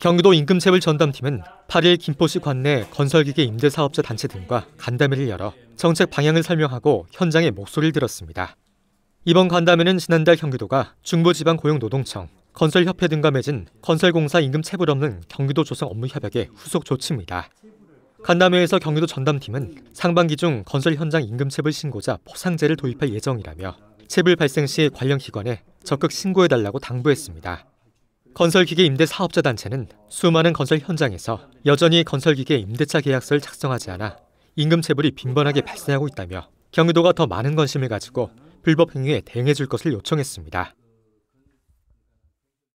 경기도 임금체불 전담팀은 8일 김포시 관내 건설기계 임대사업자 단체 등과 간담회를 열어 정책 방향을 설명하고 현장의 목소리를 들었습니다. 이번 간담회는 지난달 경기도가 중부지방고용노동청, 건설협회 등과 맺은 건설공사 임금 체불 없는 경기도 조성 업무 협약의 후속 조치입니다. 간담회에서 경기도 전담팀은 상반기 중 건설 현장 임금 체불 신고자 포상제를 도입할 예정이라며 체불 발생 시 관련 기관에 적극 신고해달라고 당부했습니다. 건설기계 임대 사업자 단체는 수많은 건설 현장에서 여전히 건설기계 임대차 계약서를 작성하지 않아 임금 체불이 빈번하게 발생하고 있다며 경기도가 더 많은 관심을 가지고 불법 행위에 대응해 줄 것을 요청했습니다.